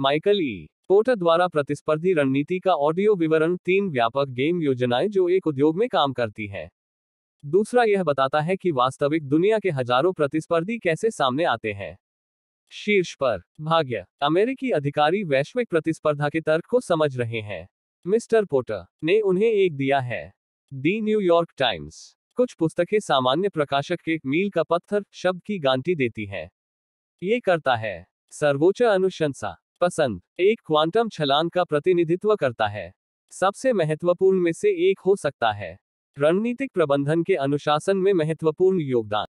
Michael E porter द्वारा प्रतिस्पर्धी रणनीति का ऑडियो विवरण तीन व्यापक गेम योजनाएं जो एक उद्योग में काम करती हैं दूसरा यह बताता है कि वास्तविक दुनिया के हजारों प्रतिस्पर्धी कैसे सामने आते हैं शीर्ष पर भाग्य अमेरिकी अधिकारी वैश्विक प्रतिस्पर्धा के तर्क को समझ रहे हैं मिस्टर पोटर ने उन्हें एक दिया है दी न्यूयॉर्क टाइम्स कुछ पुस्तकें सामान्य प्रकाशक के मील का पत्थर शब्द की गांठी देती हैं ये करता है सर्वोच्च अनुशंसा पसंद एक क्वांटम छलांग का प्रतिनिधित्व करता है सबसे महत्वपूर्ण में से एक हो सकता है रणनीतिक प्रबंधन के अनुशासन में महत्वपूर्ण योगदान